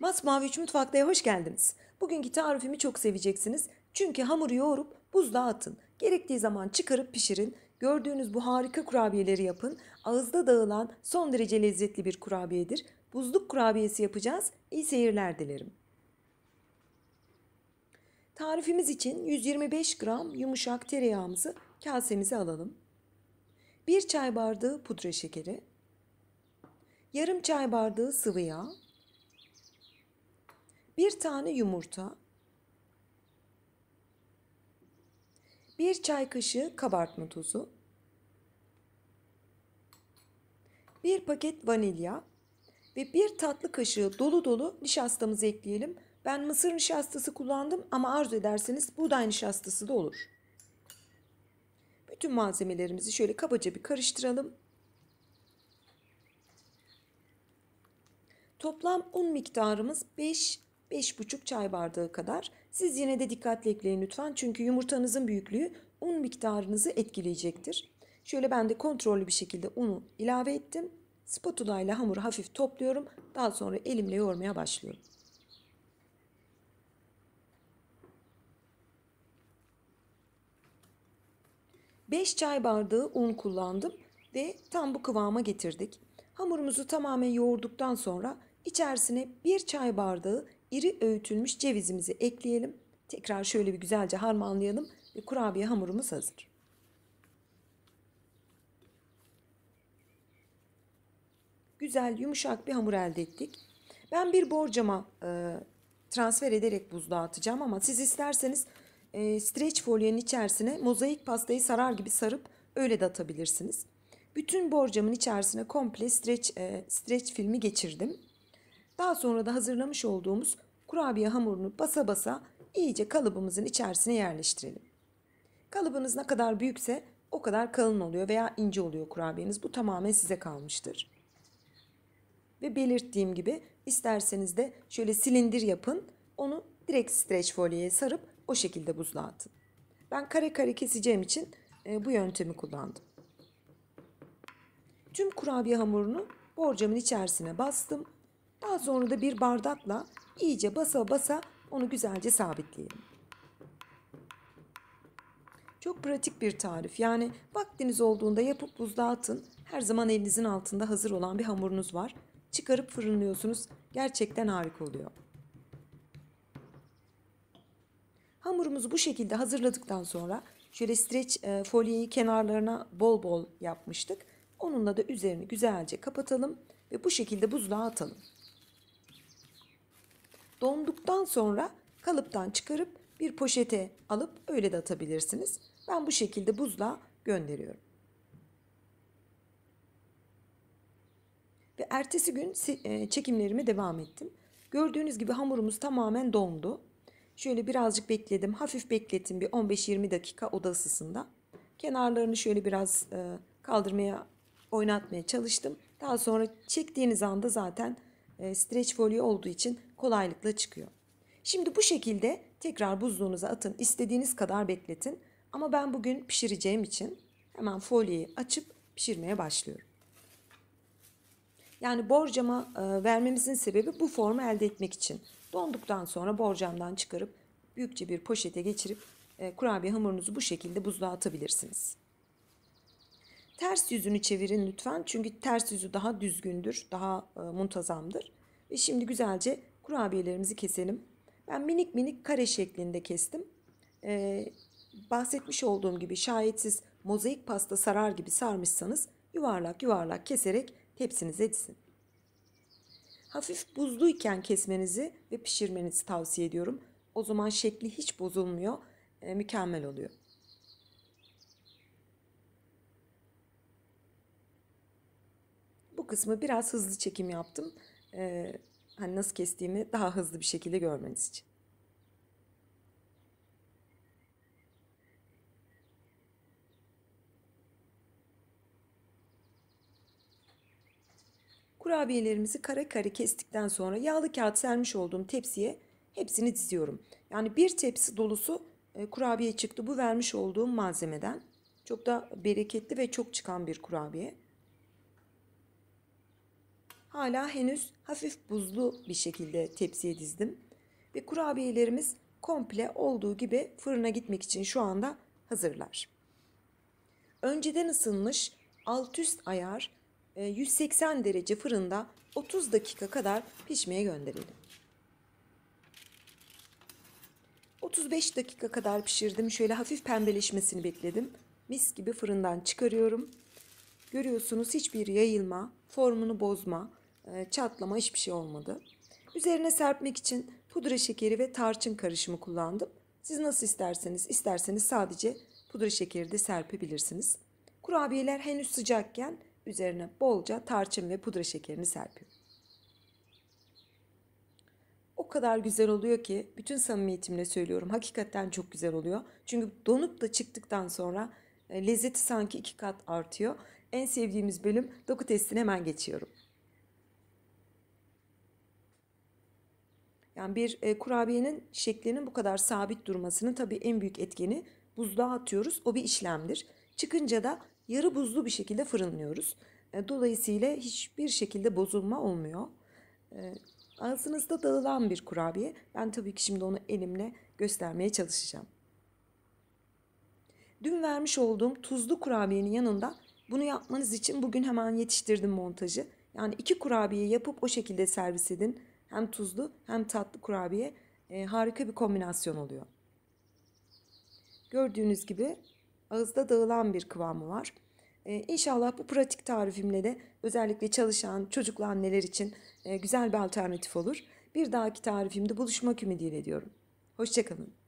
Masmavi 3 Mutfakta'ya hoş geldiniz. Bugünkü tarifimi çok seveceksiniz. Çünkü hamuru yoğurup buzluğa atın. Gerektiği zaman çıkarıp pişirin. Gördüğünüz bu harika kurabiyeleri yapın. Ağızda dağılan son derece lezzetli bir kurabiyedir. Buzluk kurabiyesi yapacağız. İyi seyirler dilerim. Tarifimiz için 125 gram yumuşak tereyağımızı kasemize alalım. 1 çay bardağı pudra şekeri, yarım çay bardağı sıvı yağ, bir tane yumurta, bir çay kaşığı kabartma tozu, bir paket vanilya ve bir tatlı kaşığı dolu dolu nişastamızı ekleyelim. Ben mısır nişastası kullandım ama arzu ederseniz buğday nişastası da olur. Bütün malzemelerimizi şöyle kabaca bir karıştıralım. Toplam un miktarımız 5 5,5 çay bardağı kadar. Siz yine de dikkatli ekleyin lütfen çünkü yumurtanızın büyüklüğü un miktarınızı etkileyecektir. Şöyle ben de kontrollü bir şekilde unu ilave ettim. Spatula ile hamuru hafif topluyorum. Daha sonra elimle yoğurmaya başlıyorum. Beş çay bardağı un kullandım ve tam bu kıvama getirdik. Hamurumuzu tamamen yoğurduktan sonra içerisine bir çay bardağı iri öğütülmüş cevizimizi ekleyelim. Tekrar şöyle bir güzelce harmanlayalım ve kurabiye hamurumuz hazır. Güzel yumuşak bir hamur elde ettik. Ben bir borcama e, transfer ederek buzluğa atacağım ama siz isterseniz e, streç folyenin içerisine mozaik pastayı sarar gibi sarıp öyle de atabilirsiniz. Bütün borcamın içerisine komple streç, e, streç filmi geçirdim. Daha sonra da hazırlamış olduğumuz kurabiye hamurunu basa basa iyice kalıbımızın içerisine yerleştirelim. Kalıbınız ne kadar büyükse o kadar kalın oluyor veya ince oluyor kurabiyeniz. Bu tamamen size kalmıştır. Ve belirttiğim gibi isterseniz de şöyle silindir yapın. Onu direkt streç folyeye sarıp o şekilde buzluğa atın. Ben kare kare keseceğim için e, bu yöntemi kullandım. Tüm kurabiye hamurunu borcamın içerisine bastım daha sonra da bir bardakla iyice basa basa onu güzelce sabitleyelim. Çok pratik bir tarif. Yani vaktiniz olduğunda yapıp buzluğa atın. Her zaman elinizin altında hazır olan bir hamurunuz var. Çıkarıp fırınlıyorsunuz. Gerçekten harika oluyor. Hamurumuzu bu şekilde hazırladıktan sonra şöyle streç e, folyeyi kenarlarına bol bol yapmıştık. Onunla da üzerini güzelce kapatalım ve bu şekilde buzluğa atalım. Donduktan sonra kalıptan çıkarıp bir poşete alıp öyle de atabilirsiniz. Ben bu şekilde buzla gönderiyorum. Ve ertesi gün e, çekimlerime devam ettim. Gördüğünüz gibi hamurumuz tamamen dondu. Şöyle birazcık bekledim. Hafif beklettim bir 15-20 dakika oda ısısında. Kenarlarını şöyle biraz e, kaldırmaya, oynatmaya çalıştım. Daha sonra çektiğiniz anda zaten e, streç folyo olduğu için kolaylıkla çıkıyor. Şimdi bu şekilde tekrar buzluğunuza atın. istediğiniz kadar bekletin. Ama ben bugün pişireceğim için hemen folyeyi açıp pişirmeye başlıyorum. Yani borcama e, vermemizin sebebi bu formu elde etmek için. Donduktan sonra borcamdan çıkarıp büyükçe bir poşete geçirip e, kurabiye hamurunuzu bu şekilde buzluğa atabilirsiniz. Ters yüzünü çevirin lütfen. Çünkü ters yüzü daha düzgündür, daha e, muntazamdır. Ve şimdi güzelce kurabiyelerimizi keselim. Ben minik minik kare şeklinde kestim. Ee, bahsetmiş olduğum gibi şayet siz mozaik pasta sarar gibi sarmışsanız yuvarlak yuvarlak keserek tepsinize dizin. Hafif buzluyken kesmenizi ve pişirmenizi tavsiye ediyorum. O zaman şekli hiç bozulmuyor, e, mükemmel oluyor. kısmı biraz hızlı çekim yaptım. Ee, hani nasıl kestiğimi daha hızlı bir şekilde görmeniz için. Kurabiyelerimizi kare kare kestikten sonra yağlı kağıt sermiş olduğum tepsiye hepsini diziyorum. Yani bir tepsi dolusu e, kurabiye çıktı bu vermiş olduğum malzemeden. Çok da bereketli ve çok çıkan bir kurabiye hala henüz hafif buzlu bir şekilde tepsiye dizdim. Ve kurabiyelerimiz komple olduğu gibi fırına gitmek için şu anda hazırlar. Önceden ısınmış alt üst ayar 180 e, derece fırında 30 dakika kadar pişmeye gönderelim. 35 dakika kadar pişirdim. Şöyle hafif pembeleşmesini bekledim. Mis gibi fırından çıkarıyorum. Görüyorsunuz hiçbir yayılma, formunu bozma, ee, çatlama hiçbir şey olmadı. Üzerine serpmek için pudra şekeri ve tarçın karışımı kullandım. Siz nasıl isterseniz, isterseniz sadece pudra şekeri de serpebilirsiniz. Kurabiyeler henüz sıcakken üzerine bolca tarçın ve pudra şekerini serpiyorum. O kadar güzel oluyor ki bütün samimiyetimle söylüyorum. Hakikaten çok güzel oluyor. Çünkü donup da çıktıktan sonra e, lezzeti sanki iki kat artıyor. En sevdiğimiz bölüm doku testine hemen geçiyorum. Yani bir e, kurabiyenin şeklinin bu kadar sabit durmasının tabii en büyük etkeni buzluğa atıyoruz. O bir işlemdir. Çıkınca da yarı buzlu bir şekilde fırınlıyoruz. E, dolayısıyla hiçbir şekilde bozulma olmuyor. E, ağzınızda dağılan bir kurabiye. Ben tabii ki şimdi onu elimle göstermeye çalışacağım. Dün vermiş olduğum tuzlu kurabiyenin yanında bunu yapmanız için bugün hemen yetiştirdim montajı. Yani iki kurabiye yapıp o şekilde servis edin. Hem tuzlu hem tatlı kurabiye e, harika bir kombinasyon oluyor. Gördüğünüz gibi ağızda dağılan bir kıvamı var. E, inşallah bu pratik tarifimle de özellikle çalışan çocuklu anneler için e, güzel bir alternatif olur. Bir dahaki tarifimde buluşmak ümidiyle diyorum. Hoşçakalın.